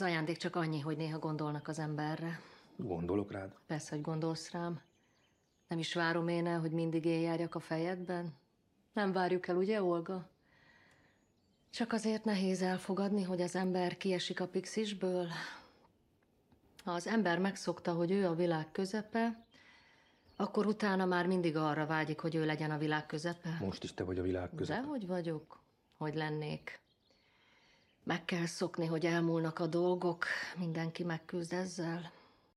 Az ajándék csak annyi, hogy néha gondolnak az emberre. Gondolok rád? Persze, hogy gondolsz rám. Nem is várom én el, hogy mindig én járjak a fejedben. Nem várjuk el, ugye, Olga? Csak azért nehéz elfogadni, hogy az ember kiesik a pixisből. Ha az ember megszokta, hogy ő a világ közepe, akkor utána már mindig arra vágyik, hogy ő legyen a világ közepe. Most is te vagy a világ közepe. Dehogy vagyok. Hogy lennék. Meg kell szokni, hogy elmúlnak a dolgok, mindenki megküzd ezzel.